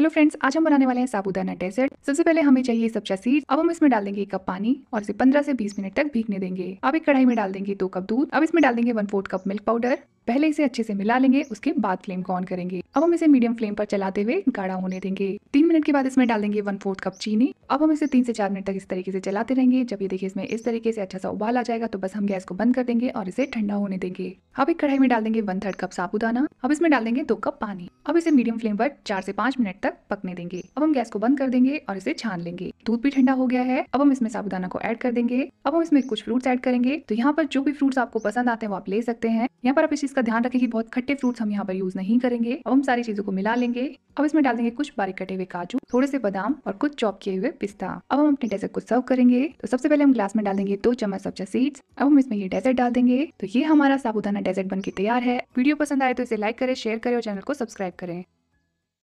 hello friends आज हम बनाने वाले हैं साबुदाना डेजर्ट सबसे पहले हमें चाहिए सब्जा सीड अब हम इसमें डाल देंगे एक कप पानी और इसे 15 से 20 मिनट तक भीगने देंगे अब एक कढ़ाई में डाल देंगे दो कप दूध अब इसमें डाल देंगे one fourth cup milk powder पहले इसे अच्छे से मिला लेंगे उसके बाद फ्लेम को ऑन करेंगे अब हम इसे मीडियम फ्लेम पर चलाते हुए गाढ़ा होने देंगे तीन मिनट के बाद इसमें डाल देंगे वन फोर्थ कप चीनी अब हम इसे तीन से चार मिनट तक इस तरीके से चलाते रहेंगे जब ये देखिए इसमें इस तरीके से अच्छा सा उबाल आ जाएगा तो बस हम गैस को बंद कर देंगे और इसे ठंडा होने देंगे अब एक कढ़ाई में डाल देंगे वन थर्ड कप साबुदाना अब इसमें डाल देंगे दो कप पानी अब इसे मीडियम फ्लेम पर चार से पांच मिनट तक पकने देंगे अब हम गैस को बंद कर देंगे और इसे छान लेंगे दूध भी ठंडा हो गया है अब हम इसमें साबुदाना को ऐड कर देंगे अब हम इसमें कुछ फ्रूट्स ऐड करेंगे तो यहाँ पर जो भी फ्रूट्स आपको पसंद आते हैं वो आप ले सकते हैं यहाँ पर आप इसी चीज़ का ध्यान रखें कि बहुत खट्टे फ्रूट्स हम यहाँ पर यूज़ नहीं करेंगे अब हम सारी चीज़ों को मिला लेंगे अब इसमें डाल देंगे कुछ बारीक कटे हुए काजू थोड़े से बादाम और कुछ चॉप किए हुए पिस्ता अब हम अपने डेजर्ट को सर्व करेंगे तो सबसे पहले हम ग्लास में डाल देंगे दो चम्मच सब्जा सीड्स अब हम इसमें ये डेजर्ट डाल देंगे तो ये हमारा साबुदाना डेजर्ट बन तैयार है वीडियो पसंद आए तो इसे लाइक करें शेयर करें और चैनल को सब्सक्राइब करें